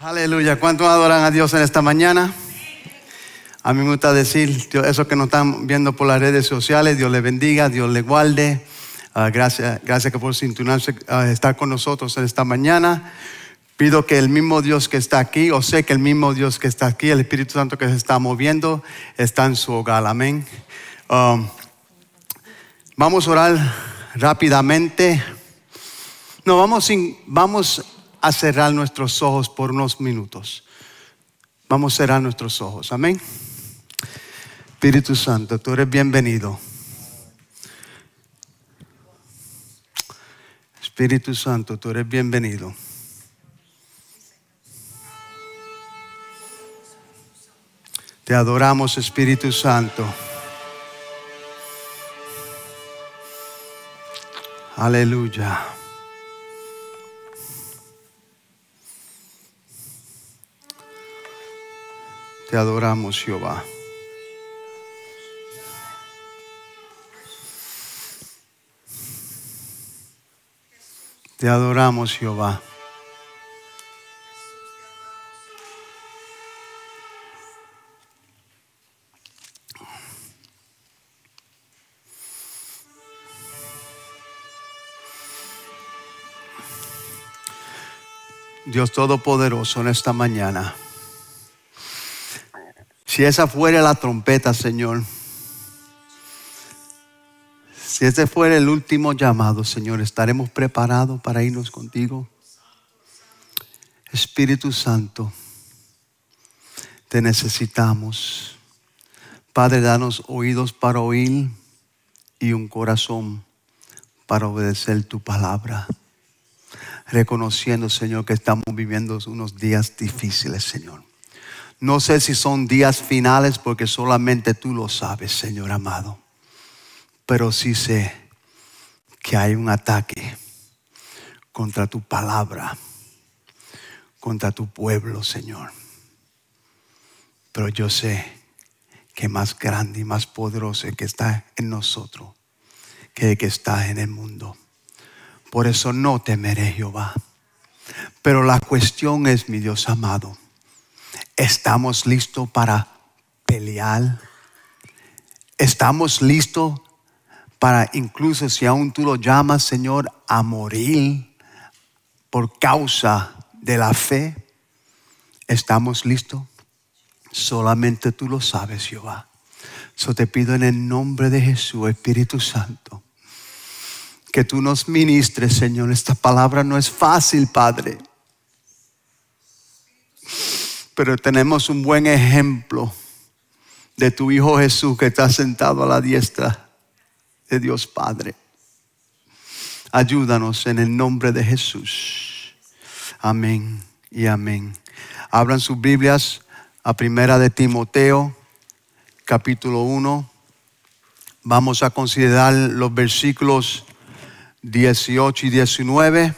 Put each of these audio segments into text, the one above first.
Aleluya, ¿cuánto adoran a Dios en esta mañana? A mí me gusta decir, eso que nos están viendo por las redes sociales, Dios le bendiga, Dios le guarde. Ah, gracias, gracias por sintonizarse, ah, estar con nosotros en esta mañana. Pido que el mismo Dios que está aquí, o sé que el mismo Dios que está aquí, el Espíritu Santo que se está moviendo, está en su hogar. Amén. Um, vamos a orar rápidamente. No, vamos, sin, vamos a cerrar nuestros ojos por unos minutos. Vamos a cerrar nuestros ojos. Amén. Espíritu Santo, tú eres bienvenido. Espíritu Santo, tú eres bienvenido. Te adoramos, Espíritu Santo. Aleluya. Te adoramos, Jehová. Te adoramos, Jehová. Dios Todopoderoso en esta mañana. Si esa fuera la trompeta, Señor. Si ese fuera el último llamado, Señor, estaremos preparados para irnos contigo. Espíritu Santo, te necesitamos. Padre, danos oídos para oír y un corazón para obedecer tu palabra. Reconociendo, Señor, que estamos viviendo unos días difíciles, Señor. No sé si son días finales porque solamente tú lo sabes, Señor amado. Pero sí sé que hay un ataque contra tu palabra, contra tu pueblo, Señor. Pero yo sé que más grande y más poderoso es que está en nosotros que el que está en el mundo. Por eso no temeré Jehová. Pero la cuestión es, mi Dios amado, ¿Estamos listos para pelear? ¿Estamos listos para incluso si aún tú lo llamas, Señor, a morir por causa de la fe? ¿Estamos listos? Solamente tú lo sabes, Jehová. Yo te pido en el nombre de Jesús, Espíritu Santo, que tú nos ministres, Señor. Esta palabra no es fácil, Padre pero tenemos un buen ejemplo de tu Hijo Jesús que está sentado a la diestra de Dios Padre. Ayúdanos en el nombre de Jesús. Amén y amén. Abran sus Biblias a Primera de Timoteo, capítulo 1. Vamos a considerar los versículos 18 y 19.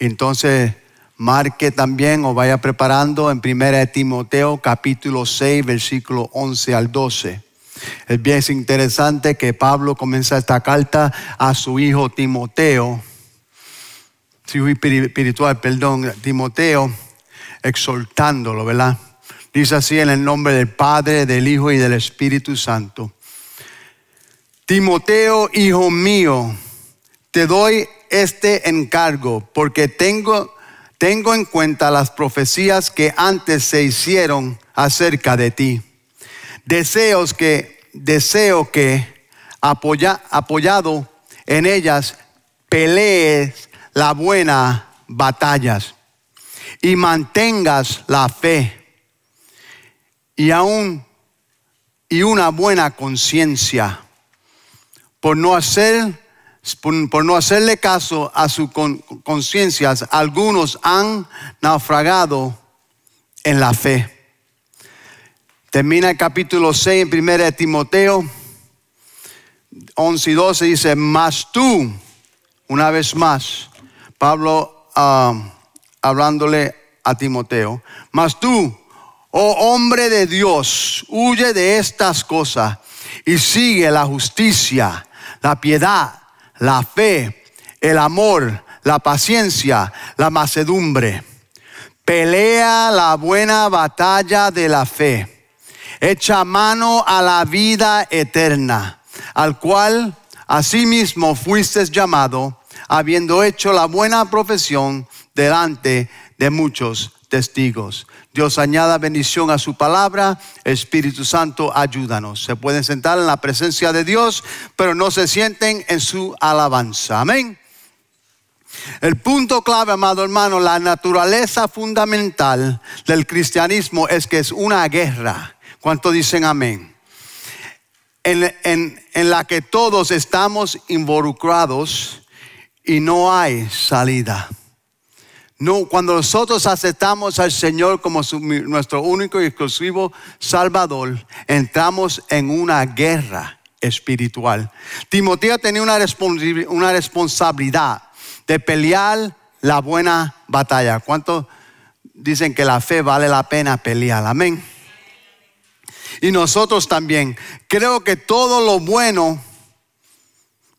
Entonces, Marque también o vaya preparando en 1 Timoteo capítulo 6 versículo 11 al 12. Es bien interesante que Pablo comienza esta carta a su hijo Timoteo, su hijo espiritual, perdón, Timoteo, exhortándolo, ¿verdad? Dice así en el nombre del Padre, del Hijo y del Espíritu Santo. Timoteo, hijo mío, te doy este encargo porque tengo tengo en cuenta las profecías que antes se hicieron acerca de ti. Deseos que, deseo que, apoyado en ellas, pelees la buena batallas y mantengas la fe y aún y una buena conciencia por no hacer por, no hacerle caso a sus conciencias, algunos han naufragado en la fe. Termina el capítulo 6 en 1 de Timoteo 11 y 12, dice, mas tú, una vez más, Pablo ah, hablándole a Timoteo, mas tú, oh hombre de Dios, huye de estas cosas y sigue la justicia, la piedad la fe, el amor, la paciencia, la macedumbre. Pelea la buena batalla de la fe. Echa mano a la vida eterna, al cual asimismo fuiste llamado, habiendo hecho la buena profesión delante de muchos testigos. Dios añada bendición a su palabra. Espíritu Santo, ayúdanos. Se pueden sentar en la presencia de Dios, pero no se sienten en su alabanza. Amén. El punto clave, amado hermano, la naturaleza fundamental del cristianismo es que es una guerra. ¿Cuánto dicen amén? En, en la que todos estamos involucrados y no hay salida. No, cuando nosotros aceptamos al Señor como nuestro único y exclusivo Salvador, entramos en una guerra espiritual. Timoteo tenía una, una responsabilidad de pelear la buena batalla. ¿Cuántos dicen que la fe vale la pena pelear? Amén. Y nosotros también. Creo que todo lo bueno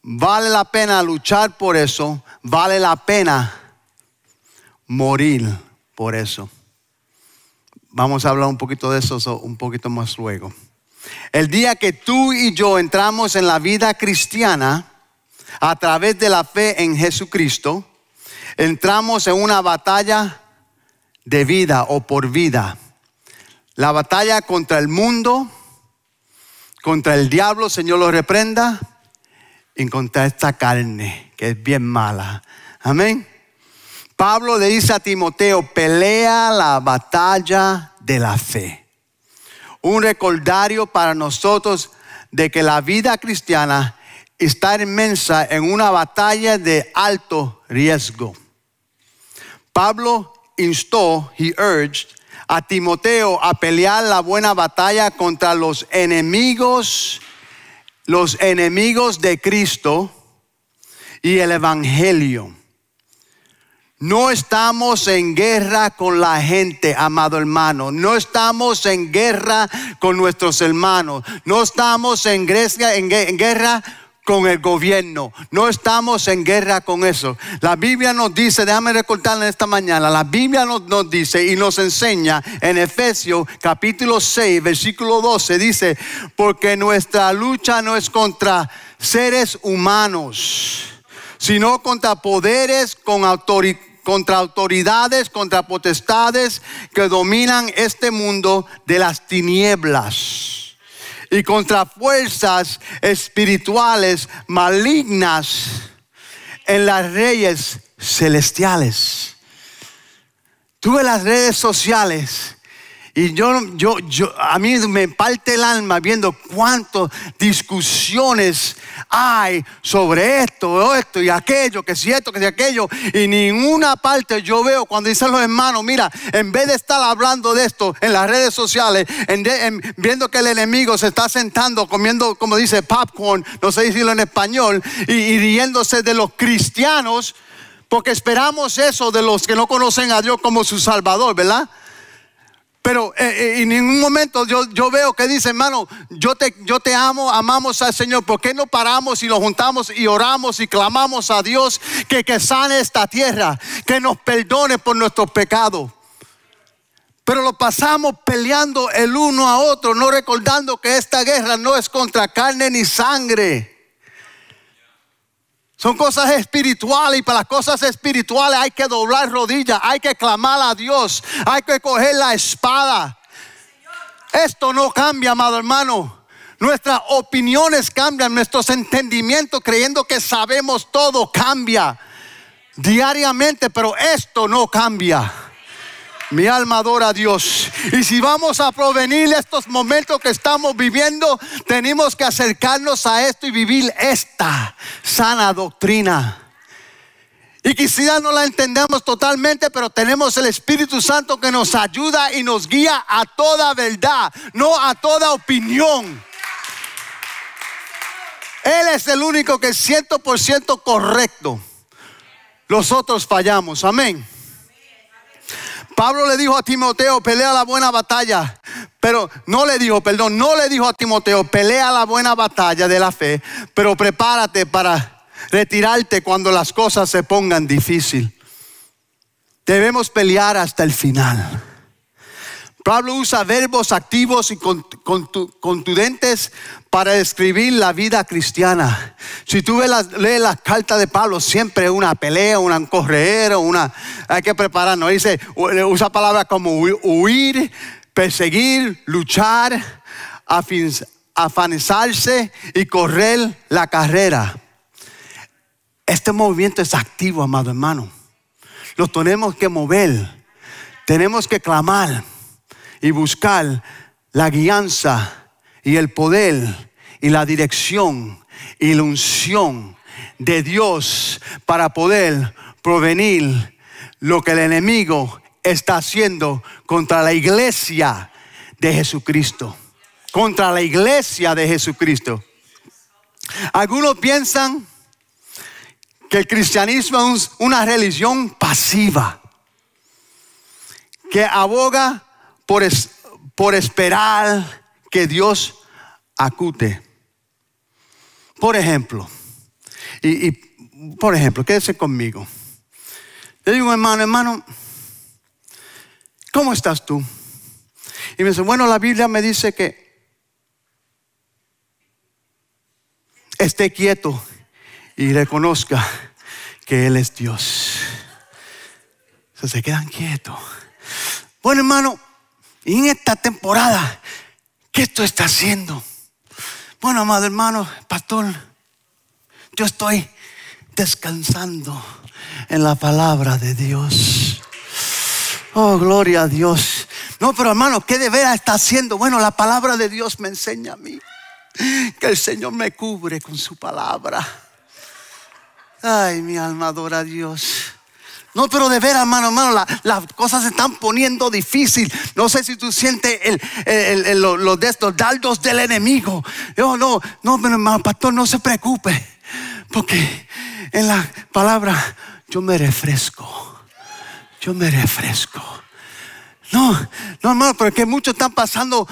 vale la pena luchar por eso, vale la pena morir por eso. Vamos a hablar un poquito de eso un poquito más luego. El día que tú y yo entramos en la vida cristiana a través de la fe en Jesucristo, entramos en una batalla de vida o por vida. La batalla contra el mundo, contra el diablo, Señor lo reprenda, y contra esta carne que es bien mala. Amén. Pablo le dice a Timoteo, pelea la batalla de la fe. Un recordario para nosotros de que la vida cristiana está inmensa en una batalla de alto riesgo. Pablo instó, he urged, a Timoteo a pelear la buena batalla contra los enemigos, los enemigos de Cristo y el Evangelio. No estamos en guerra con la gente, amado hermano. No estamos en guerra con nuestros hermanos. No estamos en guerra, con el gobierno. No estamos en guerra con eso. La Biblia nos dice, déjame en esta mañana, la Biblia nos, nos dice y nos enseña en Efesios capítulo 6, versículo 12, dice, porque nuestra lucha no es contra seres humanos sino contra poderes con autoridad contra autoridades, contra potestades que dominan este mundo de las tinieblas y contra fuerzas espirituales malignas en las reyes celestiales. Tuve las redes sociales y yo, yo, yo, a mí me parte el alma viendo cuántas discusiones hay sobre esto, esto y aquello, que si esto, que si aquello. Y ninguna parte yo veo cuando dicen los hermanos, mira, en vez de estar hablando de esto en las redes sociales, viendo que el enemigo se está sentando comiendo, como dice, popcorn, no sé decirlo en español, y, y riéndose de los cristianos, porque esperamos eso de los que no conocen a Dios como su Salvador, ¿verdad? Pero eh, eh, en ningún momento yo, veo que dice, hermano, yo te, yo te amo, amamos al Señor. ¿Por qué no paramos y lo juntamos y oramos y clamamos a Dios que, que sane esta tierra, que nos perdone por nuestros pecados? Pero lo pasamos peleando el uno a otro, no recordando que esta guerra no es contra carne ni sangre. Son cosas espirituales y para las cosas espirituales hay que doblar rodillas, hay que clamar a Dios, hay que coger la espada. Esto no cambia, amado hermano. Nuestras opiniones cambian, nuestros entendimientos creyendo que sabemos todo cambia diariamente, pero esto no cambia. Mi alma adora a Dios. Y si vamos a provenir estos momentos que estamos viviendo, tenemos que acercarnos a esto y vivir esta sana doctrina. Y quizás no la entendamos totalmente, pero tenemos el Espíritu Santo que nos ayuda y nos guía a toda verdad, no a toda opinión. Él es el único que es 100% correcto. Los otros fallamos. Amén. Pablo le dijo a Timoteo, pelea la buena batalla. Pero no le dijo, perdón, no le dijo a Timoteo, pelea la buena batalla de la fe, pero prepárate para retirarte cuando las cosas se pongan difícil. Debemos pelear hasta el final. Pablo usa verbos activos y contundentes para describir la vida cristiana. Si tú lees la, lees las cartas de Pablo, siempre una pelea, una correr una hay que prepararnos. Dice, usa palabras como huir, perseguir, luchar, afanizarse y correr la carrera. Este movimiento es activo, amado hermano. Lo tenemos que mover. Tenemos que clamar y buscar la guianza y el poder y la dirección y la unción de Dios para poder provenir lo que el enemigo está haciendo contra la iglesia de Jesucristo. Contra la iglesia de Jesucristo. Algunos piensan que el cristianismo es una religión pasiva, que aboga por, por esperar que Dios acute. Por ejemplo, y, por ejemplo, quédese conmigo. Le digo, hermano, hermano, ¿cómo estás tú? Y me dice, bueno, la Biblia me dice que esté quieto y reconozca que Él es Dios. se quedan quietos. Bueno, hermano, y en esta temporada, ¿qué esto está haciendo? Bueno, amado hermano, pastor, yo estoy descansando en la palabra de Dios. Oh, gloria a Dios. No, pero hermano, ¿qué de veras está haciendo? Bueno, la palabra de Dios me enseña a mí que el Señor me cubre con su palabra. Ay, mi alma adora a Dios. No, pero de veras, hermano, hermano, las cosas se están poniendo difícil. No sé si tú sientes el, los, de estos dardos del enemigo. Yo no, no, pero hermano, pastor, no se preocupe. Porque en la palabra yo me refresco. Yo me refresco. No, no hermano, Porque muchos están pasando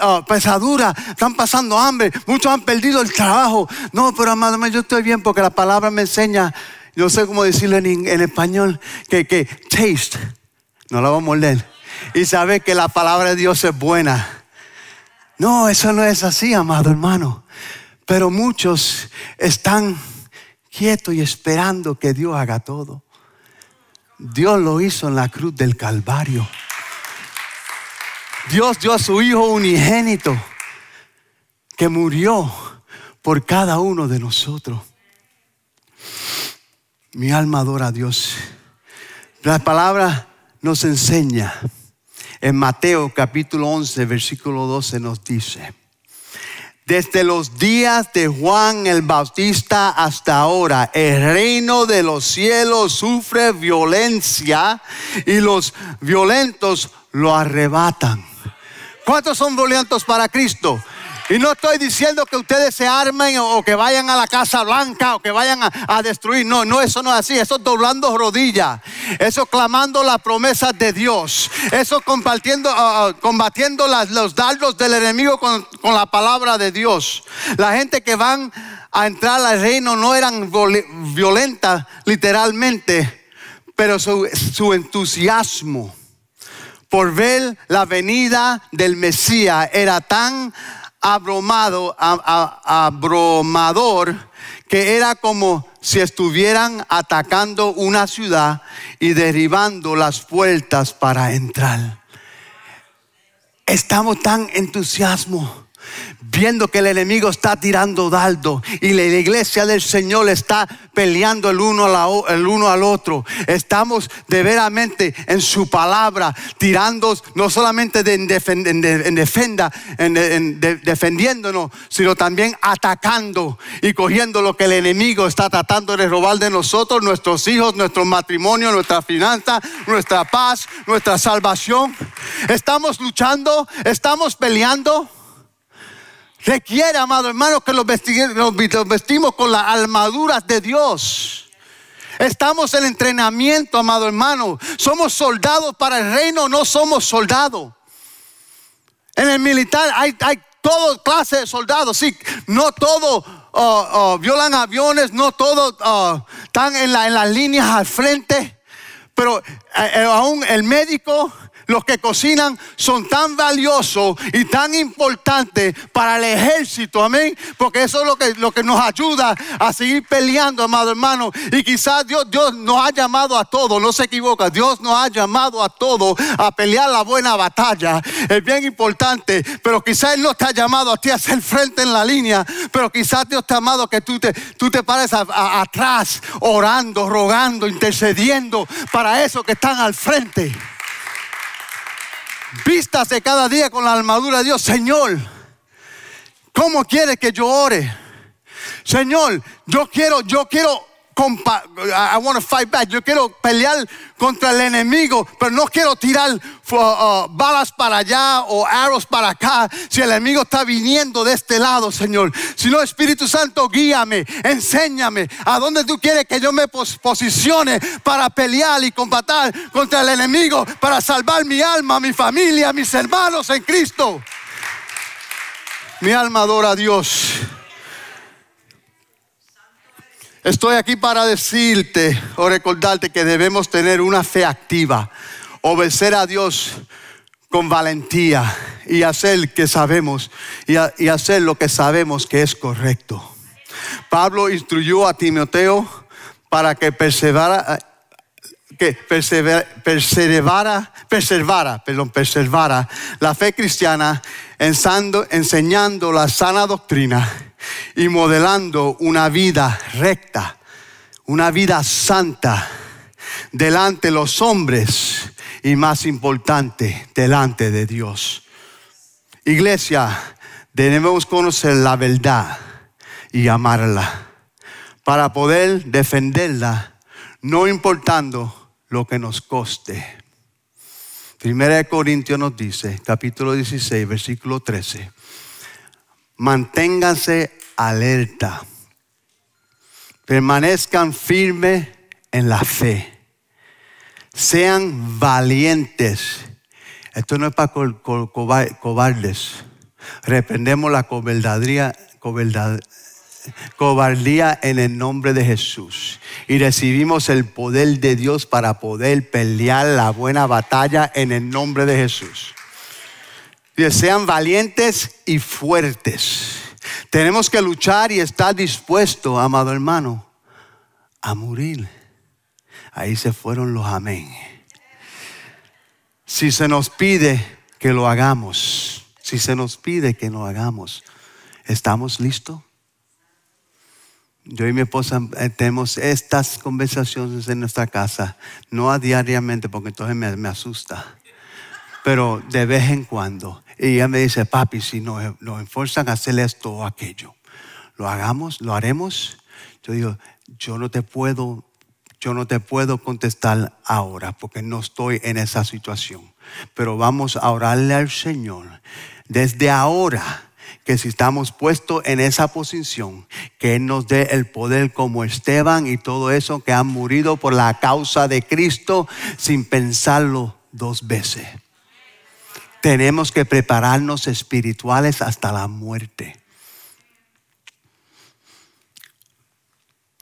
ah, pesadura, están pasando hambre, muchos han perdido el trabajo. No, pero hermano, yo estoy bien porque la palabra me enseña no sé cómo decirlo en, español, que, que taste, no la vamos a leer. Y saber que la palabra de Dios es buena. No, eso no es así, amado hermano. Pero muchos están quietos y esperando que Dios haga todo. Dios lo hizo en la cruz del Calvario. Dios dio a su Hijo unigénito que murió por cada uno de nosotros. Mi alma adora a Dios. La palabra nos enseña. En Mateo capítulo 11, versículo 12 nos dice, desde los días de Juan el Bautista hasta ahora, el reino de los cielos sufre violencia y los violentos lo arrebatan. ¿Cuántos son violentos para Cristo? Y no estoy diciendo que ustedes se armen o que vayan a la Casa Blanca o que vayan a, destruir. No, no, eso no es así. Eso doblando rodillas. Eso clamando las promesas de Dios. Eso compartiendo, ah, ah, combatiendo los dardos del enemigo con, la palabra de Dios. La gente que van a entrar al reino no eran violentas literalmente, pero su, su entusiasmo por ver la venida del Mesías era tan abromador abrumador que era como si estuvieran atacando una ciudad y derribando las puertas para entrar. Estamos tan entusiasmo viendo que el enemigo está tirando dardo y la iglesia del Señor está peleando el uno, al otro. Estamos de veramente en su palabra, tirando no solamente en, defendiéndonos, sino también atacando y cogiendo lo que el enemigo está tratando de robar de nosotros, nuestros hijos, nuestro matrimonio, nuestra finanza, nuestra paz, nuestra salvación. Estamos luchando, estamos peleando. Requiere, amado hermano, que nos vestimos con las armaduras de Dios. Estamos en entrenamiento, amado hermano. Somos soldados para el reino, no somos soldados. En el militar hay, hay toda clase de soldados. Sí, no todos uh, uh, violan aviones, no todos uh, están en, en, las líneas al frente. Pero eh, eh, aún el médico, los que cocinan son tan valiosos y tan importantes para el ejército, amén. Porque eso es lo que, lo que nos ayuda a seguir peleando, amado hermano. Y quizás Dios, Dios nos ha llamado a todos, no se equivoca, Dios nos ha llamado a todos a pelear la buena batalla. Es bien importante, pero quizás Él no te ha llamado a ti a hacer frente en la línea, pero quizás Dios te ha llamado que tú te, tú te pares atrás, orando, rogando, intercediendo para esos que están al frente. Vístase cada día con la armadura de Dios. Señor, ¿cómo quiere que yo ore? Señor, yo quiero, yo quiero I want to fight back. Yo quiero pelear contra el enemigo, pero no quiero tirar uh, uh, balas para allá o arrows para acá si el enemigo está viniendo de este lado, Señor. Si no, Espíritu Santo, guíame, enséñame a dónde tú quieres que yo me posicione para pelear y combatar contra el enemigo, para salvar mi alma, mi familia, mis hermanos en Cristo. Mi alma adora a Dios. Estoy aquí para decirte o recordarte que debemos tener una fe activa, obedecer a Dios con valentía y hacer que sabemos y, hacer lo que sabemos que es correcto. Pablo instruyó a Timoteo para que eh, perseverara perseverara la fe cristiana enseñando la sana doctrina y modelando una vida recta, una vida santa delante de los hombres y más importante, delante de Dios. Iglesia, debemos conocer la verdad y amarla para poder defenderla, no importando lo que nos coste. Primera de Corintios nos dice, capítulo 16, versículo 13, manténganse alerta, permanezcan firmes en la fe, sean valientes. Esto no es para cobardes. Reprendemos la cobeldad cobardía en el nombre de Jesús. Y recibimos el poder de Dios para poder pelear la buena batalla en el nombre de Jesús. Sean valientes y fuertes. Tenemos que luchar y estar dispuesto, amado hermano, a morir. Ahí se fueron los amén. Si se nos pide que lo hagamos, si se nos pide que lo hagamos, ¿estamos listos? Yo y mi esposa eh, tenemos estas conversaciones en nuestra casa, no a diariamente porque entonces me, asusta, pero de vez en cuando. Y ella me dice, papi, si nos, nos enforzan a hacer esto o aquello, lo hagamos, lo haremos. Yo digo, yo no te puedo, yo no te puedo contestar ahora porque no estoy en esa situación. Pero vamos a orarle al Señor desde ahora que si estamos puestos en esa posición, que Él nos dé el poder como Esteban y todo eso que han murido por la causa de Cristo sin pensarlo dos veces. Tenemos que prepararnos espirituales hasta la muerte.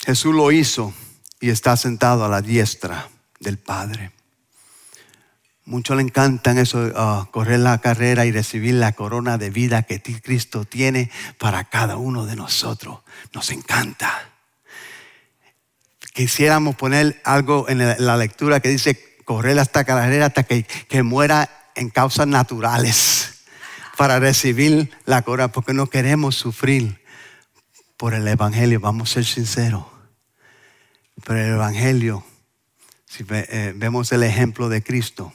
Jesús lo hizo y está sentado a la diestra del Padre. Muchos le encantan eso, ah, correr la carrera y recibir la corona de vida que Cristo tiene para cada uno de nosotros. Nos encanta. Quisiéramos poner algo en la lectura que dice, correr hasta carrera hasta que, muera en causas naturales para recibir la corona, porque no queremos sufrir por el Evangelio, vamos a ser sinceros. Pero el Evangelio, si eh, vemos el ejemplo de Cristo,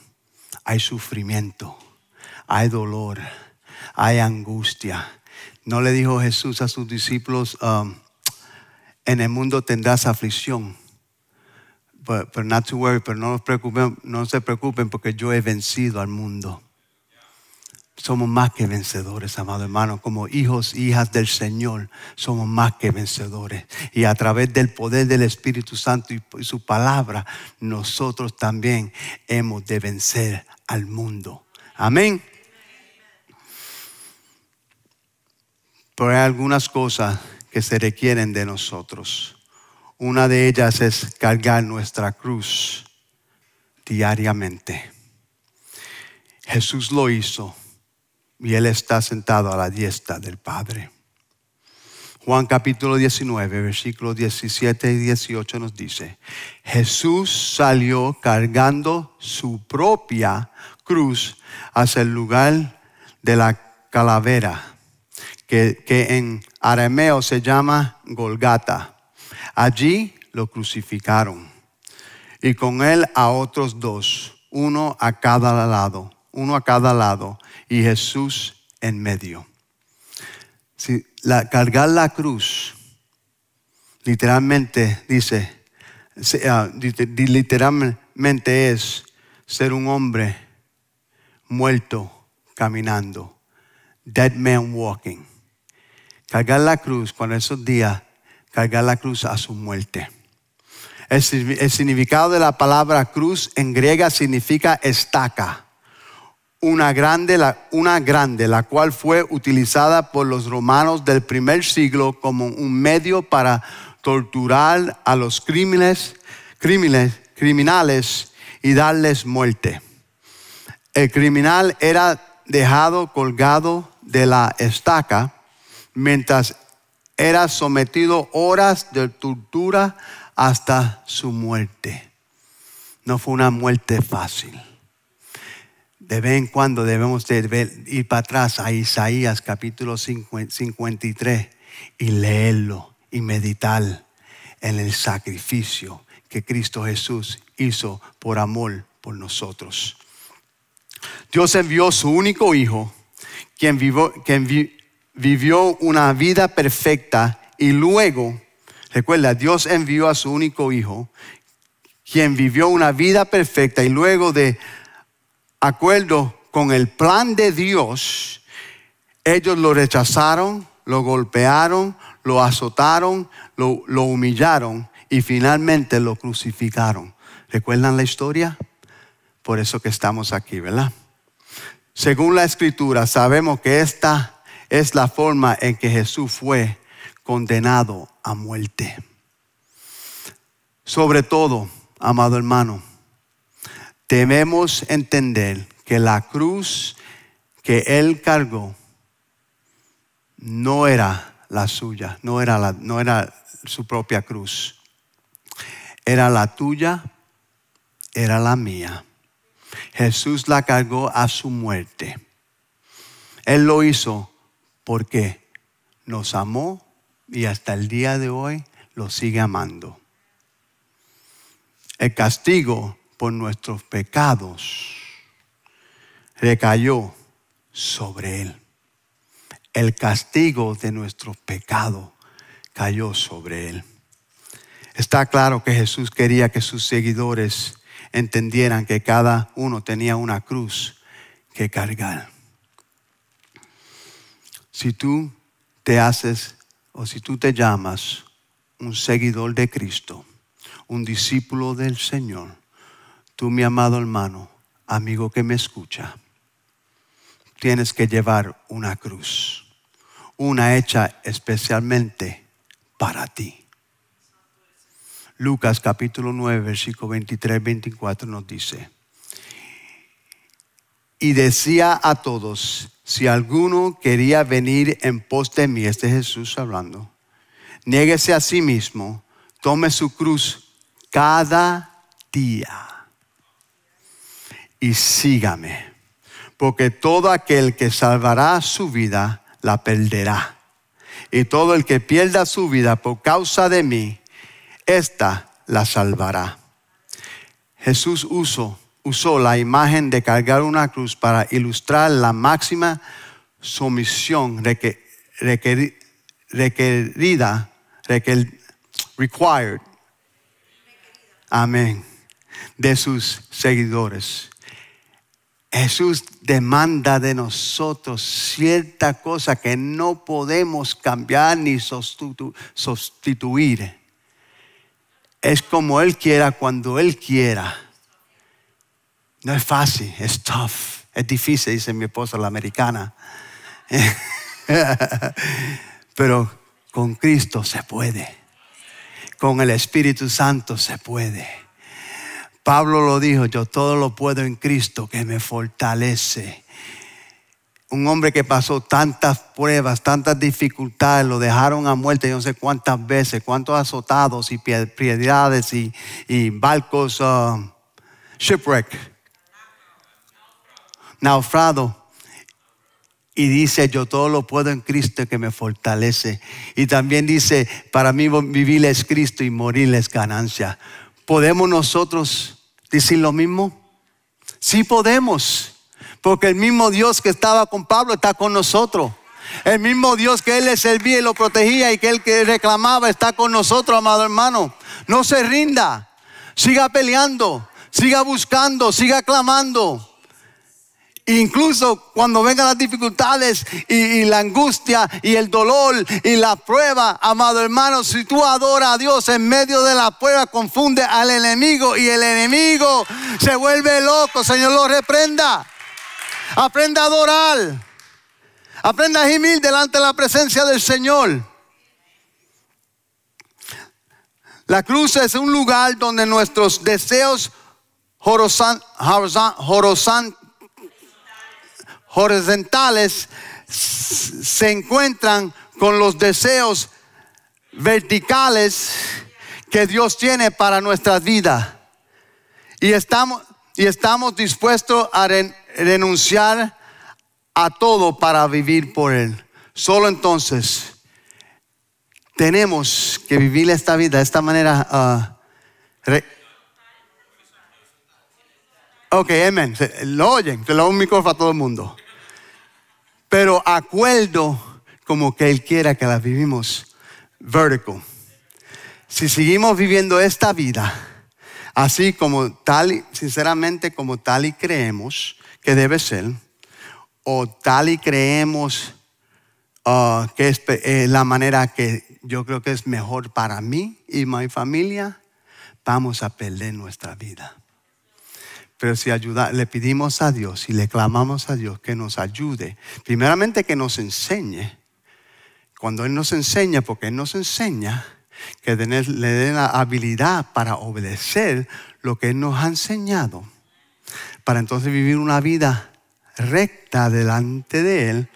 hay sufrimiento, hay dolor, hay angustia. No le dijo Jesús a sus discípulos, um, en el mundo tendrás aflicción. pero no, no se preocupen porque yo he vencido al mundo. Somos más que vencedores, amado hermano. Como hijos e hijas del Señor, somos más que vencedores. Y a través del poder del Espíritu Santo y su palabra, nosotros también hemos de vencer al mundo. Amén. Pero hay algunas cosas que se requieren de nosotros. Una de ellas es cargar nuestra cruz diariamente. Jesús lo hizo y Él está sentado a la diestra del Padre. Juan capítulo 19, versículos 17 y 18 nos dice, Jesús salió cargando su propia cruz hacia el lugar de la calavera, que, en arameo se llama Golgata. Allí lo crucificaron y con él a otros dos, uno a cada lado, uno a cada lado, y Jesús en medio. Si la, cargar la cruz, literalmente dice, ah, literalmente es ser un hombre muerto caminando, dead man walking. Cargar la cruz con esos días, cargar la cruz a su muerte. el significado de la palabra cruz en griega significa estaca una grande, la, una grande, la cual fue utilizada por los romanos del primer siglo como un medio para torturar a los crímenes, criminales y darles muerte. El criminal era dejado colgado de la estaca mientras era sometido horas de tortura hasta su muerte. No fue una muerte fácil de vez en cuando debemos ir para atrás a Isaías capítulo 53 y leerlo y meditar en el sacrificio que Cristo Jesús hizo por amor por nosotros. Dios envió su único Hijo, quien, vivió una vida perfecta y luego, recuerda, Dios envió a su único Hijo, quien vivió una vida perfecta y luego de acuerdo con el plan de Dios, ellos lo rechazaron, lo golpearon, lo azotaron, lo, lo humillaron y finalmente lo crucificaron. ¿Recuerdan la historia? Por eso que estamos aquí, ¿verdad? Según la escritura, sabemos que esta es la forma en que Jesús fue condenado a muerte. Sobre todo, amado hermano, debemos entender que la cruz que Él cargó no era la suya, no era, no era su propia cruz. Era la tuya, era la mía. Jesús la cargó a su muerte. Él lo hizo porque nos amó y hasta el día de hoy lo sigue amando. El castigo por nuestros pecados recayó sobre él. El castigo de nuestro pecado cayó sobre él. Está claro que Jesús quería que sus seguidores entendieran que cada uno tenía una cruz que cargar. Si tú te haces o si tú te llamas un seguidor de Cristo, un discípulo del Señor, Tú, mi amado hermano, amigo que me escucha, tienes que llevar una cruz, una hecha especialmente para ti. Lucas capítulo 9, versículo 23, 24 nos dice, y decía a todos, si alguno quería venir en pos de mí, este es Jesús hablando, niéguese a sí mismo, tome su cruz cada día y sígame, porque todo aquel que salvará su vida la perderá. Y todo el que pierda su vida por causa de mí, ésta la salvará. Jesús usó, usó la imagen de cargar una cruz para ilustrar la máxima sumisión requerida, required, amén, de sus seguidores. Jesús demanda de nosotros cierta cosa que no podemos cambiar ni sustituir. Es como Él quiera, cuando Él quiera. No es fácil, es tough, es difícil, dice mi esposa la americana. Pero con Cristo se puede. Con el Espíritu Santo se puede Pablo lo dijo, yo todo lo puedo en Cristo que me fortalece. Un hombre que pasó tantas pruebas, tantas dificultades, lo dejaron a muerte, yo no sé cuántas veces, cuántos azotados y piedades y, y barcos, uh, shipwreck, naufrado. Y dice, yo todo lo puedo en Cristo que me fortalece. Y también dice, para mí vivir es Cristo y morir es ganancia. Podemos nosotros Dicen lo mismo? Sí podemos, porque el mismo Dios que estaba con Pablo está con nosotros. El mismo Dios que él le servía y lo protegía y que él que reclamaba está con nosotros, amado hermano. No se rinda, siga peleando, siga buscando, siga clamando. Incluso cuando vengan las dificultades y, la angustia y el dolor y la prueba, amado hermano, si tú adoras a Dios en medio de la prueba, confunde al enemigo y el enemigo se vuelve loco. Señor, lo reprenda. Aprenda a adorar. Aprenda a gemir delante de la presencia del Señor. La cruz es un lugar donde nuestros deseos jorosan, horizontales se encuentran con los deseos verticales que Dios tiene para nuestra vida. Y estamos, y estamos dispuestos a renunciar a todo para vivir por Él. Solo entonces tenemos que vivir esta vida de esta manera. Ah, ok, amén. Lo oyen, te lo un micrófono a todo el mundo pero acuerdo como que Él quiera que la vivimos vertical. Si seguimos viviendo esta vida, así como tal, y sinceramente como tal y creemos que debe ser, o tal y creemos ah, que es eh, la manera que yo creo que es mejor para mí y mi familia, vamos a perder nuestra vida. Pero si ayuda, le pedimos a Dios y le clamamos a Dios que nos ayude, primeramente que nos enseñe. Cuando Él nos enseña, porque Él nos enseña, que le dé la habilidad para obedecer lo que Él nos ha enseñado, para entonces vivir una vida recta delante de Él,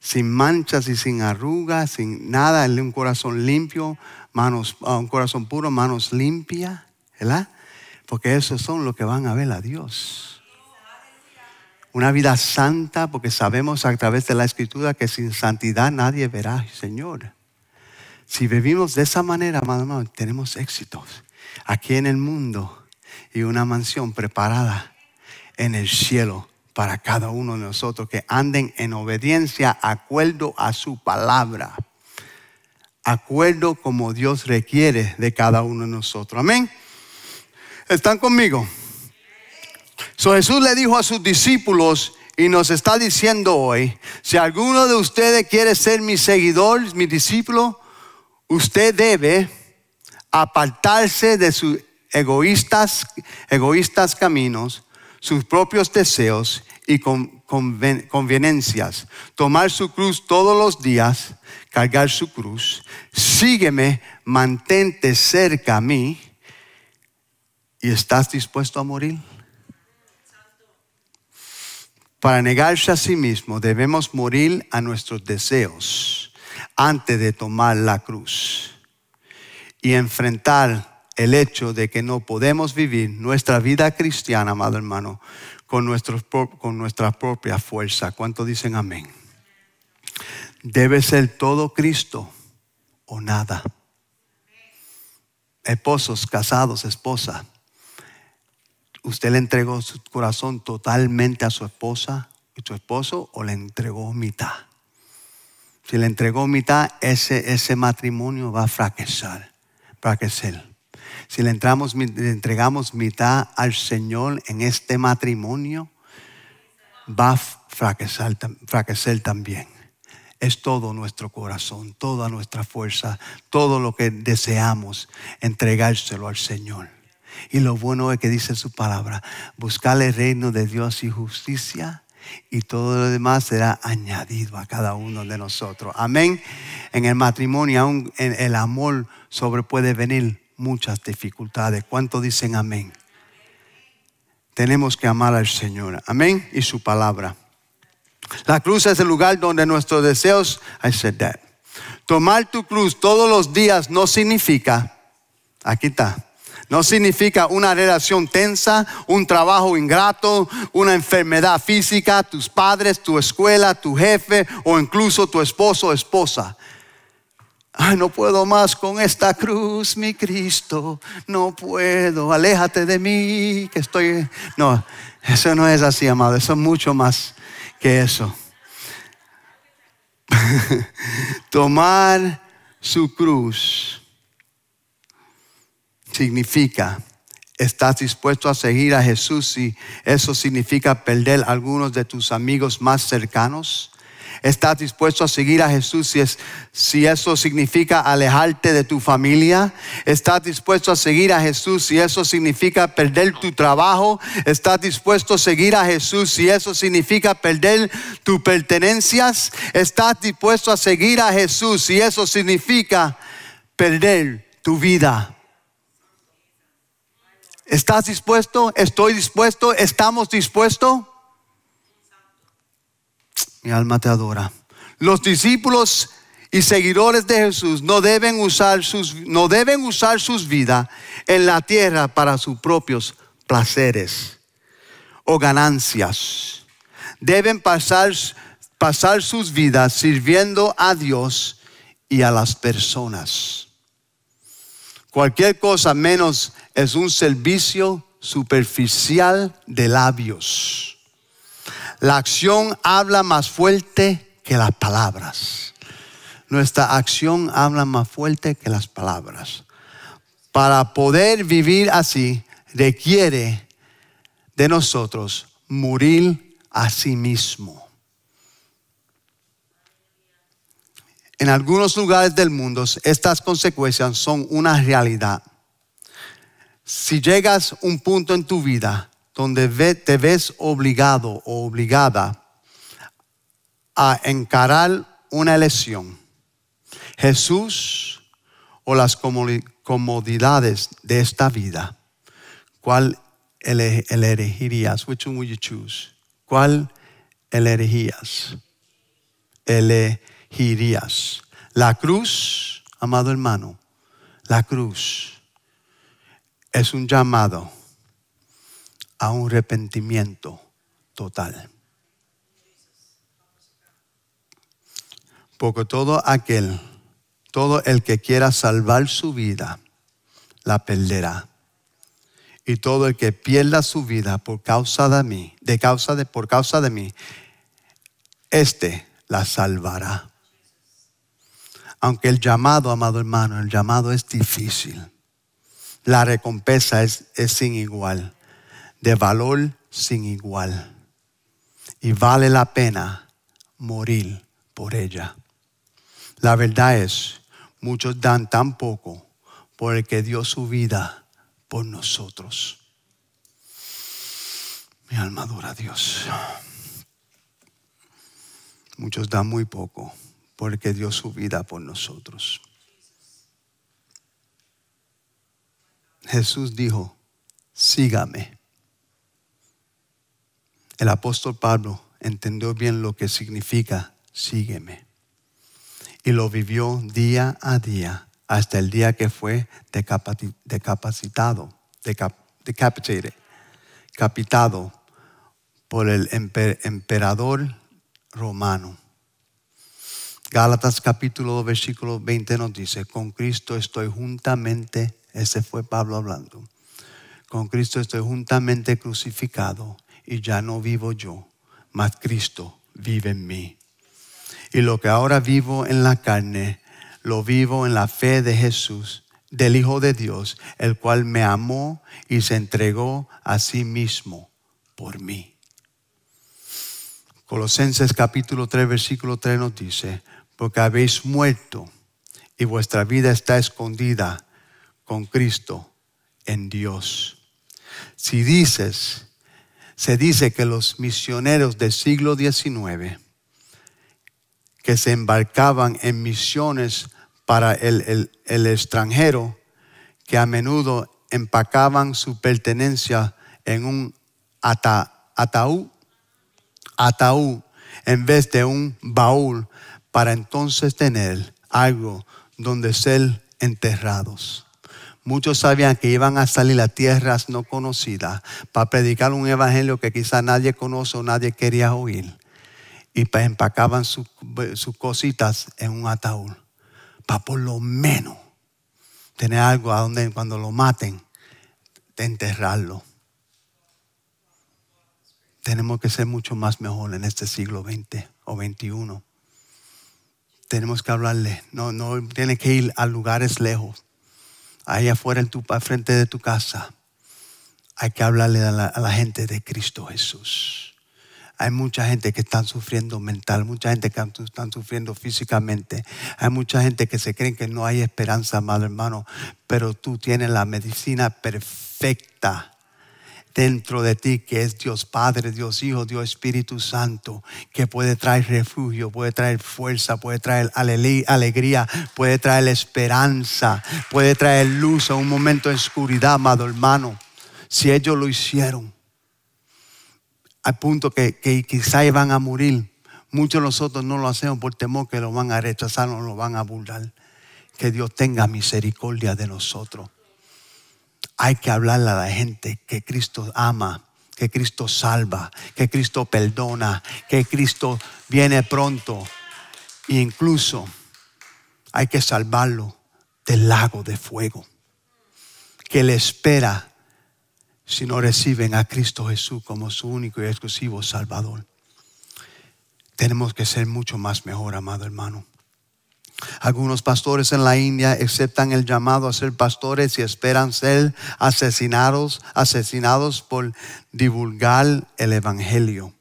sin manchas y sin arrugas, sin nada, un corazón limpio, manos, ah, un corazón puro, manos limpias, ¿verdad? Porque esos son los que van a ver a Dios. Una vida santa, porque sabemos a través de la escritura que sin santidad nadie verá, Señor. Si vivimos de esa manera, amado tenemos éxitos aquí en el mundo y una mansión preparada en el cielo para cada uno de nosotros que anden en obediencia, acuerdo a su palabra, acuerdo como Dios requiere de cada uno de nosotros. Amén. ¿Están conmigo? So Jesús le dijo a sus discípulos y nos está diciendo hoy, si alguno de ustedes quiere ser mi seguidor, mi discípulo, usted debe apartarse de sus egoístas, egoístas caminos, sus propios deseos y conveniencias, tomar su cruz todos los días, cargar su cruz, sígueme, mantente cerca a mí ¿Y estás dispuesto a morir? Para negarse a sí mismo debemos morir a nuestros deseos antes de tomar la cruz y enfrentar el hecho de que no podemos vivir nuestra vida cristiana, amado hermano, con, con nuestra propia fuerza. ¿Cuánto dicen amén? Debe ser todo Cristo o nada. Esposos, casados, esposa. ¿Usted le entregó su corazón totalmente a su esposa y su esposo o le entregó mitad? Si le entregó mitad, ese, ese matrimonio va a fracasar, Si le, entramos, le entregamos mitad al Señor en este matrimonio, va a fracasar, fracasar también. Es todo nuestro corazón, toda nuestra fuerza, todo lo que deseamos entregárselo al Señor. Y lo bueno es que dice su palabra, buscar el reino de Dios y justicia y todo lo demás será añadido a cada uno de nosotros. Amén. En el matrimonio, aún en el amor sobre puede venir muchas dificultades. ¿Cuánto dicen amén? Tenemos que amar al Señor. Amén. Y su palabra. La cruz es el lugar donde nuestros deseos, I said that. Tomar tu cruz todos los días no significa, aquí está, no significa una relación tensa, un trabajo ingrato, una enfermedad física, tus padres, tu escuela, tu jefe o incluso tu esposo o esposa. Ay, no puedo más con esta cruz, mi Cristo. No puedo, aléjate de mí, que estoy... No, eso no es así, amado. Eso es mucho más que eso. Tomar su cruz significa? ¿Estás dispuesto a seguir a Jesús si eso significa perder algunos de tus amigos más cercanos? ¿Estás dispuesto a seguir a Jesús si, si eso significa alejarte de tu familia? ¿Estás dispuesto a seguir a Jesús si eso significa perder tu trabajo? ¿Estás dispuesto a seguir a Jesús si eso significa perder tus pertenencias? ¿Estás dispuesto a seguir a Jesús si eso significa perder tu vida? ¿Estás dispuesto? ¿Estoy dispuesto? ¿Estamos dispuestos? Mi alma te adora. Los discípulos y seguidores de Jesús no deben usar sus, no deben usar sus vidas en la tierra para sus propios placeres o ganancias. Deben pasar, pasar sus vidas sirviendo a Dios y a las personas. Cualquier cosa menos es un servicio superficial de labios. La acción habla más fuerte que las palabras. Nuestra acción habla más fuerte que las palabras. Para poder vivir así, requiere de nosotros morir a sí mismo. En algunos lugares del mundo estas consecuencias son una realidad. Si llegas un punto en tu vida donde te ves obligado o obligada a encarar una elección, Jesús o las comodidades de esta vida, ¿cuál elegirías? Which one would you choose? ¿Cuál elegirías? Elegirías. La cruz, amado hermano, la cruz es un llamado a un arrepentimiento total. Porque todo aquel, todo el que quiera salvar su vida, la perderá. Y todo el que pierda su vida por causa de mí, de causa de, por causa de mí, este la salvará. Aunque el llamado, amado hermano, el llamado es difícil la recompensa es, sin igual, de valor sin igual. Y vale la pena morir por ella. La verdad es, muchos dan tan poco porque dio su vida por nosotros. Mi alma dura, a Dios. Muchos dan muy poco porque dio su vida por nosotros. Jesús dijo, sígame. El apóstol Pablo entendió bien lo que significa sígueme. Y lo vivió día a día hasta el día que fue decapitado decapitado por el emperador romano. Gálatas capítulo versículo 20 nos dice, con Cristo estoy juntamente ese fue Pablo hablando. Con Cristo estoy juntamente crucificado y ya no vivo yo, mas Cristo vive en mí. Y lo que ahora vivo en la carne, lo vivo en la fe de Jesús, del Hijo de Dios, el cual me amó y se entregó a sí mismo por mí. Colosenses capítulo 3, versículo 3 nos dice, porque habéis muerto y vuestra vida está escondida con Cristo en Dios. Si dices, se dice que los misioneros del siglo XIX que se embarcaban en misiones para el, extranjero, que a menudo empacaban su pertenencia en un ataúd, ataúd en vez de un baúl, para entonces tener algo donde ser enterrados. Muchos sabían que iban a salir a tierras no conocidas para predicar un evangelio que quizá nadie conoce o nadie quería oír. Y empacaban sus, cositas en un ataúd para por lo menos tener algo a donde cuando lo maten, enterrarlo. Tenemos que ser mucho más mejor en este siglo XX o XXI. Tenemos que hablarle. No, no tiene que ir a lugares lejos ahí afuera en tu, frente de tu casa, hay que hablarle a la, gente de Cristo Jesús. Hay mucha gente que está sufriendo mental, mucha gente que está sufriendo físicamente. Hay mucha gente que se cree que no hay esperanza, madre hermano, pero tú tienes la medicina perfecta dentro de ti, que es Dios Padre, Dios Hijo, Dios Espíritu Santo, que puede traer refugio, puede traer fuerza, puede traer alegría, puede traer esperanza, puede traer luz a un momento de oscuridad, amado hermano. Si ellos lo hicieron, al punto que, que quizá iban a morir, muchos de nosotros no lo hacemos por temor que lo van a rechazar o lo van a burlar. Que Dios tenga misericordia de nosotros hay que hablarle a la gente que Cristo ama, que Cristo salva, que Cristo perdona, que Cristo viene pronto. E incluso hay que salvarlo del lago de fuego que le espera si no reciben a Cristo Jesús como su único y exclusivo Salvador. Tenemos que ser mucho más mejor, amado hermano. Algunos pastores en la India aceptan el llamado a ser pastores y esperan ser asesinados, asesinados por divulgar el evangelio.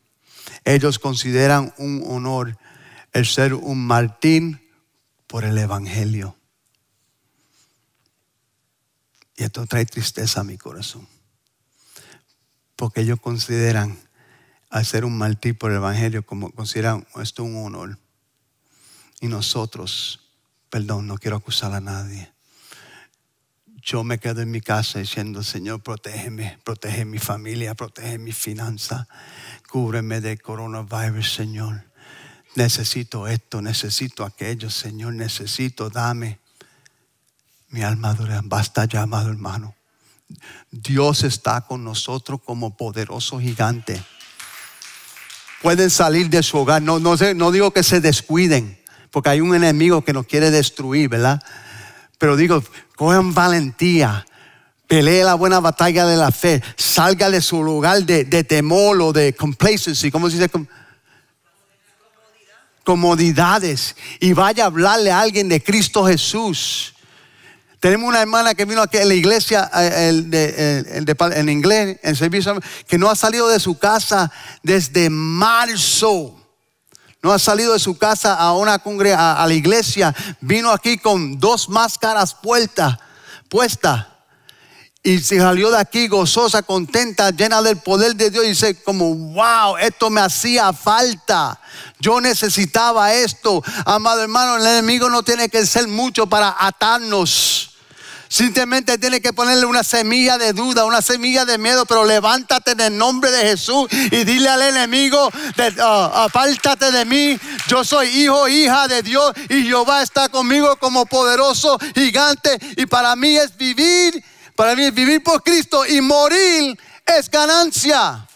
Ellos consideran un honor el ser un martín por el evangelio. Y esto trae tristeza a mi corazón. Porque ellos consideran hacer un martín por el evangelio como consideran esto un honor. Y nosotros, perdón, no quiero acusar a nadie. Yo me quedo en mi casa diciendo, Señor, protégeme, protege mi familia, protege mi finanza, cúbreme de coronavirus, Señor. Necesito esto, necesito aquello, Señor, necesito, dame. Mi alma dura, basta ya, amado hermano. Dios está con nosotros como poderoso gigante. Pueden salir de su hogar, no, no, no digo que se descuiden, porque hay un enemigo que nos quiere destruir, ¿verdad? Pero digo, cojan valentía, pelee la buena batalla de la fe, salga de su lugar de, temor o de complacency, ¿cómo se dice? comodidades y vaya a hablarle a alguien de Cristo Jesús. Tenemos una hermana que vino aquí en la iglesia eh, en inglés, en servicio, que no ha salido de su casa desde marzo no ha salido de su casa a una congre a, la iglesia, vino aquí con dos máscaras puestas, puesta, Y se salió de aquí gozosa, contenta, llena del poder de Dios. Y dice como, wow, esto me hacía falta. Yo necesitaba esto. Amado hermano, el enemigo no tiene que ser mucho para atarnos. Simplemente tiene que ponerle una semilla de duda, una semilla de miedo, pero levántate en el nombre de Jesús y dile al enemigo, ah, apártate de mí, yo soy hijo, hija de Dios y Jehová está conmigo como poderoso gigante y para mí es vivir, para mí es vivir por Cristo y morir es ganancia.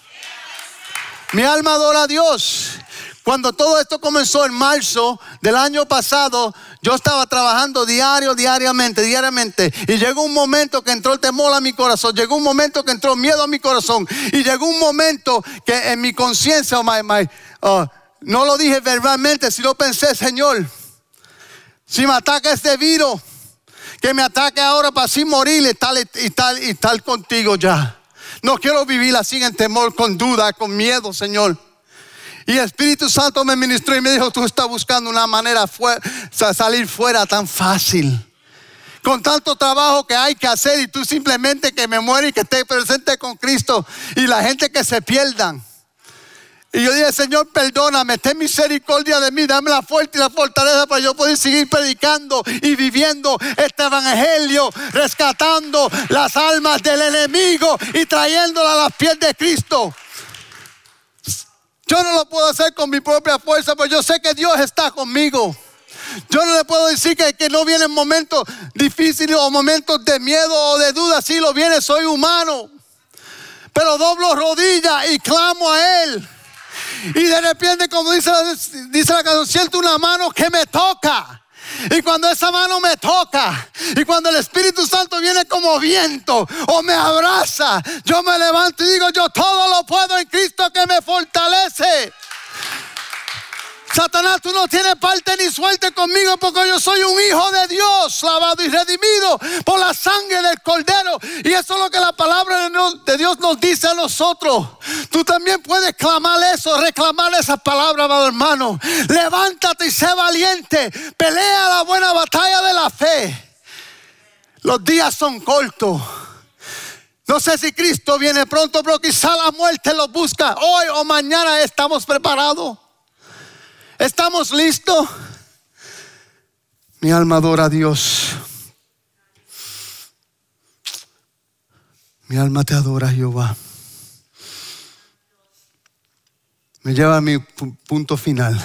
Mi alma adora a Dios cuando todo esto comenzó en marzo del año pasado, yo estaba trabajando diario, diariamente, diariamente. Y llegó un momento que entró el temor a mi corazón, llegó un momento que entró miedo a mi corazón. Y llegó un momento que en mi conciencia, oh my, my, oh, no lo dije verbalmente, sino pensé, Señor, si me ataca este virus, que me ataque ahora para así morir y tal, y tal, y tal contigo ya. No quiero vivir así en temor, con duda, con miedo, Señor. Y el Espíritu Santo me ministró y me dijo, tú estás buscando una manera fuera, salir fuera tan fácil. Con tanto trabajo que hay que hacer y tú simplemente que me mueres y que esté presente con Cristo y la gente que se pierdan. Y yo dije, Señor, perdóname, ten misericordia de mí, dame la fuerza y la fortaleza para yo poder seguir predicando y viviendo este evangelio, rescatando las almas del enemigo y trayéndolas a las pies de Cristo. Yo no lo puedo hacer con mi propia fuerza, pero yo sé que Dios está conmigo. Yo no le puedo decir que, que no vienen momentos difíciles o momentos de miedo o de duda. Si lo viene, soy humano. Pero doblo rodillas y clamo a Él. Y de repente, como dice, dice la canción, siento una mano que me toca. Y cuando esa mano me toca, y cuando el Espíritu Santo viene como viento o me abraza, yo me levanto y digo, yo todo lo puedo en Cristo que me fortalece. Satanás, tú no tienes parte ni suerte conmigo porque yo soy un hijo de Dios, lavado y redimido por la sangre del Cordero. Y eso es lo que la palabra de Dios nos dice a nosotros. Tú también puedes clamar eso, reclamar esa palabra, hermano. Levántate y sé valiente. Pelea la buena batalla de la fe. Los días son cortos. No sé si Cristo viene pronto, pero quizá la muerte lo busca. Hoy o mañana estamos preparados. ¿Estamos listos? Mi alma adora a Dios. Mi alma te adora, Jehová. Me lleva a mi punto final,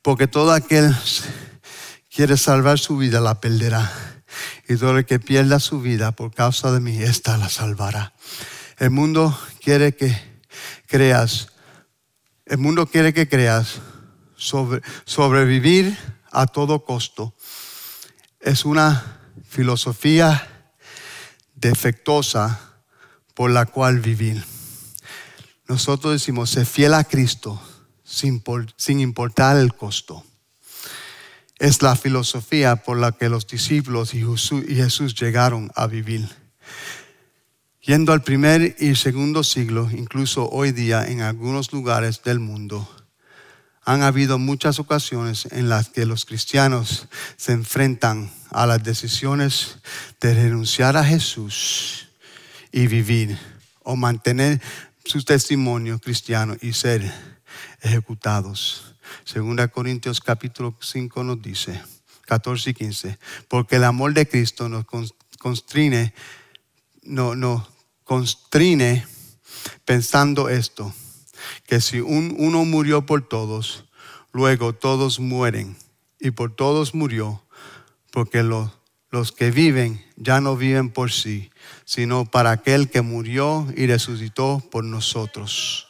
porque todo aquel quiere salvar su vida la perderá. Y todo el que pierda su vida por causa de mí, Esta la salvará. El mundo quiere que creas. El mundo quiere que creas sobrevivir a todo costo. Es una filosofía defectuosa por la cual vivir. Nosotros decimos ser fiel a Cristo sin, sin importar el costo. Es la filosofía por la que los discípulos y Jesús llegaron a vivir. Yendo al primer y segundo siglo, incluso hoy día en algunos lugares del mundo, han habido muchas ocasiones en las que los cristianos se enfrentan a las decisiones de renunciar a Jesús y vivir o mantener su testimonio cristiano y ser ejecutados. Segunda Corintios capítulo 5 nos dice, 14 y 15, porque el amor de Cristo nos constrine, no, constrine pensando esto que si uno murió por todos, luego todos mueren. Y por todos murió, porque los que viven ya no viven por sí, sino para aquel que murió y resucitó por nosotros.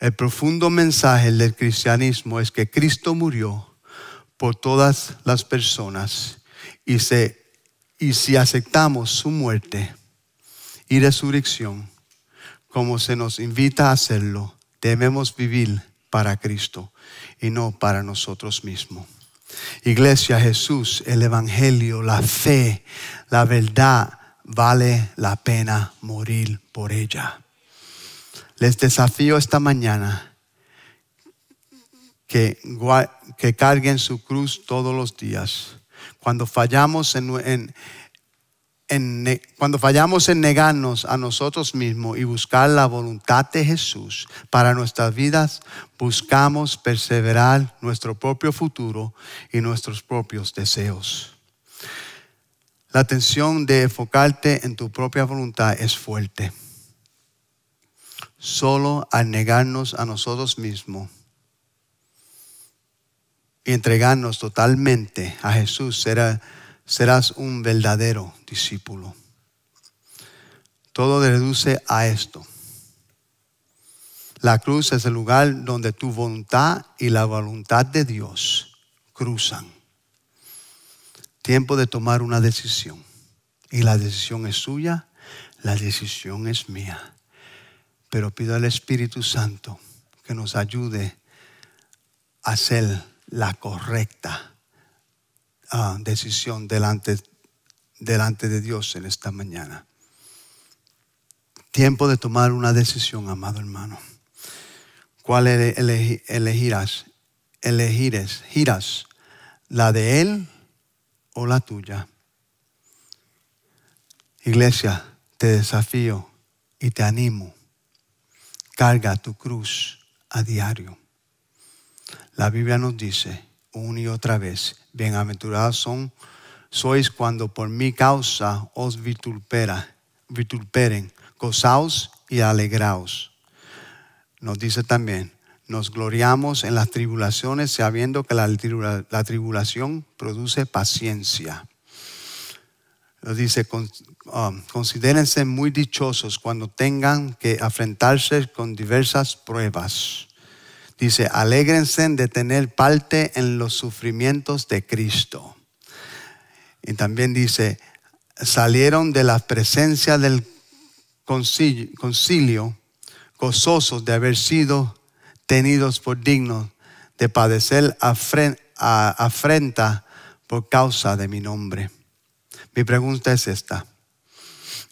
El profundo mensaje del cristianismo es que Cristo murió por todas las personas y, y si aceptamos su muerte y resurrección, como se nos invita a hacerlo, debemos vivir para Cristo y no para nosotros mismos. Iglesia, Jesús, el Evangelio, la fe, la verdad, vale la pena morir por ella. Les desafío esta mañana que, carguen su cruz todos los días. Cuando fallamos en, en cuando fallamos en negarnos a nosotros mismos y buscar la voluntad de Jesús para nuestras vidas, buscamos perseverar nuestro propio futuro y nuestros propios deseos. La tensión de enfocarte en tu propia voluntad es fuerte. Solo al negarnos a nosotros mismos y entregarnos totalmente a Jesús será serás un verdadero discípulo. Todo reduce a esto. La cruz es el lugar donde tu voluntad y la voluntad de Dios cruzan. Tiempo de tomar una decisión. Y la decisión es suya, la decisión es mía. Pero pido al Espíritu Santo que nos ayude a hacer la correcta decisión delante, delante de Dios en esta mañana. Tiempo de tomar una decisión, amado hermano. ¿Cuál elegirás elegirás? giras, la de Él o la tuya. Iglesia, te desafío y te animo. Carga tu cruz a diario. La Biblia nos dice una y otra vez, bienaventurados son, sois cuando por mi causa os vitulperen, vituperen, gozaos y alegraos. Nos dice también, nos gloriamos en las tribulaciones sabiendo que la, tribulación produce paciencia. Nos dice, um, considérense muy dichosos cuando tengan que afrentarse con diversas pruebas Dice, alégrense de tener parte en los sufrimientos de Cristo. Y también dice, salieron de la presencia del concilio, gozosos de haber sido tenidos por dignos de padecer afrenta por causa de mi nombre. Mi pregunta es esta,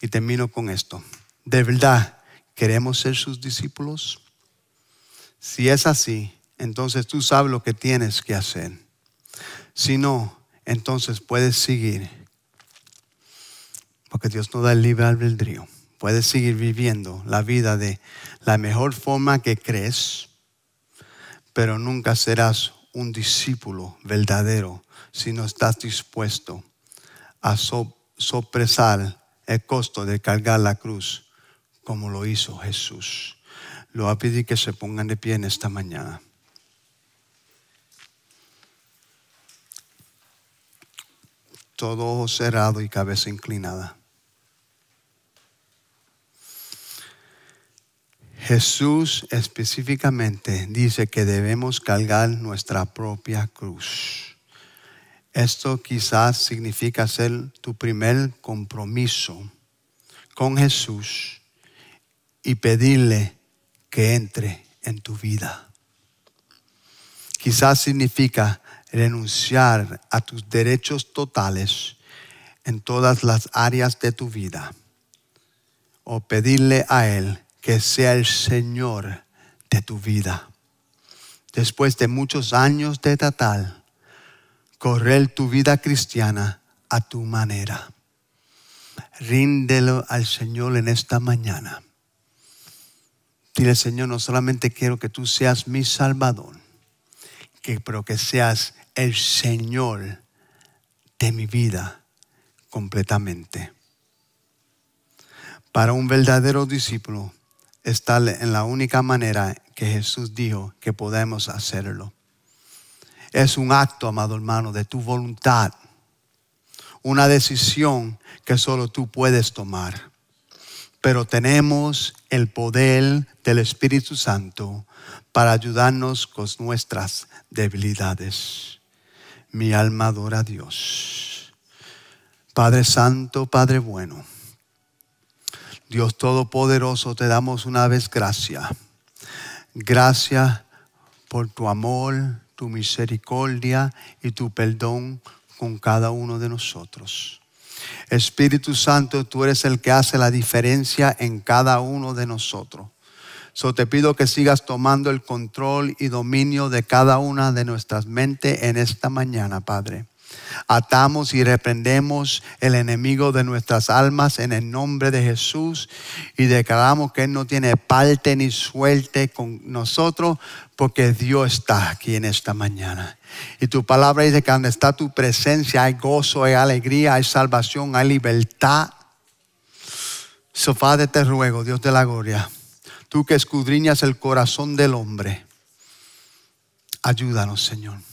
y termino con esto. ¿De verdad queremos ser sus discípulos? Si es así, entonces tú sabes lo que tienes que hacer. Si no, entonces puedes seguir, porque Dios no da el libre albedrío. Puedes seguir viviendo la vida de la mejor forma que crees, pero nunca serás un discípulo verdadero si no estás dispuesto a sopresar el costo de cargar la cruz como lo hizo Jesús lo va a pedir que se pongan de pie en esta mañana. Todo ojo cerrado y cabeza inclinada. Jesús específicamente dice que debemos cargar nuestra propia cruz. Esto quizás significa hacer tu primer compromiso con Jesús y pedirle que entre en tu vida. Quizás significa renunciar a tus derechos totales en todas las áreas de tu vida o pedirle a Él que sea el Señor de tu vida. Después de muchos años de tratar, correr tu vida cristiana a tu manera. Ríndelo al Señor en esta mañana. Dile, Señor, no solamente quiero que tú seas mi Salvador, que, pero que seas el Señor de mi vida completamente. Para un verdadero discípulo, estar en la única manera que Jesús dijo que podemos hacerlo. Es un acto, amado hermano, de tu voluntad. Una decisión que solo tú puedes tomar pero tenemos el poder del Espíritu Santo para ayudarnos con nuestras debilidades. Mi alma adora a Dios. Padre Santo, Padre bueno, Dios Todopoderoso, te damos una vez gracia. Gracias por tu amor, tu misericordia y tu perdón con cada uno de nosotros. Espíritu Santo, tú eres el que hace la diferencia en cada uno de nosotros. So te pido que sigas tomando el control y dominio de cada una de nuestras mentes en esta mañana, Padre. Atamos y reprendemos el enemigo de nuestras almas en el nombre de Jesús y declaramos que Él no tiene parte ni suerte con nosotros porque Dios está aquí en esta mañana. Y tu palabra dice que donde está tu presencia hay gozo, hay alegría, hay salvación, hay libertad. Sofá de te ruego, Dios de la gloria, tú que escudriñas el corazón del hombre, ayúdanos, Señor.